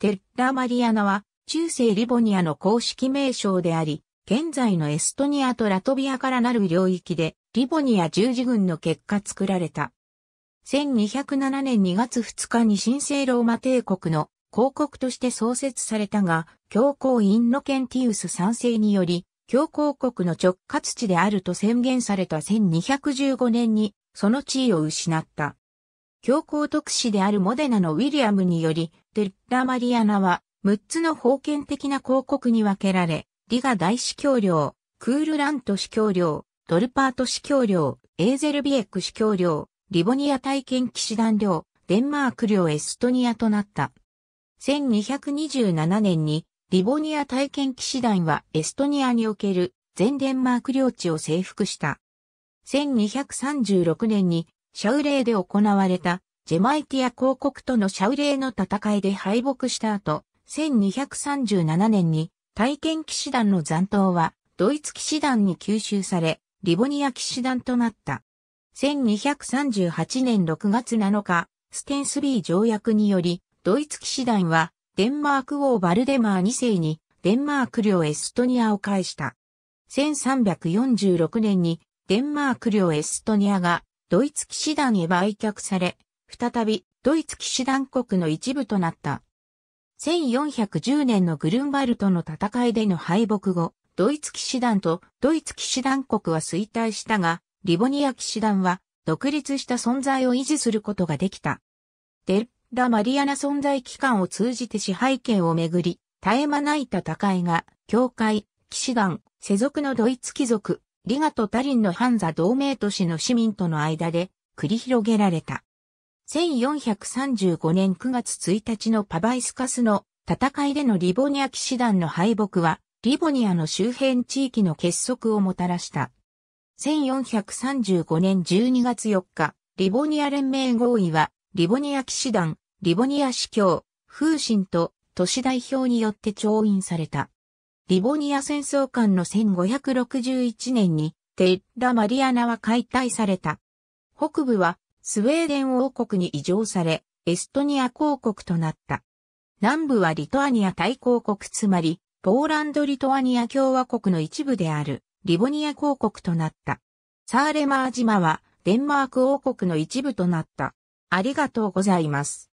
テッラマリアナは、中世リボニアの公式名称であり、現在のエストニアとラトビアからなる領域で、リボニア十字軍の結果作られた。1207年2月2日に神聖ローマ帝国の広告として創設されたが、教皇インノケンティウス賛世により、教皇国の直轄地であると宣言された1215年に、その地位を失った。教皇特使であるモデナのウィリアムにより、デッラ・マリアナは、6つの封建的な広告に分けられ、リガ大司教領、クールラント司教領、ドルパート司教領、エーゼルビエック司教領、リボニア体験騎士団領、デンマーク領エストニアとなった。1227年に、リボニア体験騎士団はエストニアにおける全デンマーク領地を征服した。1236年にシャウレーで行われたジェマイティア公国とのシャウレーの戦いで敗北した後、1237年に体験騎士団の残党はドイツ騎士団に吸収され、リボニア騎士団となった。1238年6月7日、ステンスビー条約により、ドイツ騎士団はデンマーク王バルデマー2世にデンマーク領エストニアを返した。1346年にデンマーク領エストニアがドイツ騎士団へ売却され、再びドイツ騎士団国の一部となった。1410年のグルンバルトの戦いでの敗北後、ドイツ騎士団とドイツ騎士団国は衰退したが、リボニア騎士団は独立した存在を維持することができた。デッラ・マリアナ存在機関を通じて支配権をめぐり、絶え間ない戦いが、教会、騎士団、世俗のドイツ貴族、リガとタリンのハンザ同盟都市の市民との間で繰り広げられた。1435年9月1日のパバイスカスの戦いでのリボニア騎士団の敗北は、リボニアの周辺地域の結束をもたらした。1435年12月4日、リボニア連盟合意は、リボニア騎士団、リボニア司教、風神と都市代表によって調印された。リボニア戦争間の1561年にテッラ・マリアナは解体された。北部はスウェーデン王国に移譲され、エストニア公国となった。南部はリトアニア大公国つまり、ポーランド・リトアニア共和国の一部であるリボニア公国となった。サーレマー島はデンマーク王国の一部となった。ありがとうございます。